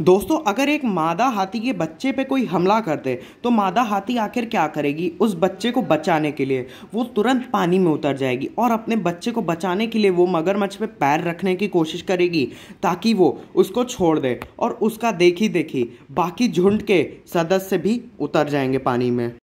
दोस्तों अगर एक मादा हाथी के बच्चे पे कोई हमला कर दे तो मादा हाथी आखिर क्या करेगी उस बच्चे को बचाने के लिए वो तुरंत पानी में उतर जाएगी और अपने बच्चे को बचाने के लिए वो मगरमच्छ पे पैर रखने की कोशिश करेगी ताकि वो उसको छोड़ दे और उसका देखी देखी बाकी झुंड के सदस्य भी उतर जाएंगे पानी में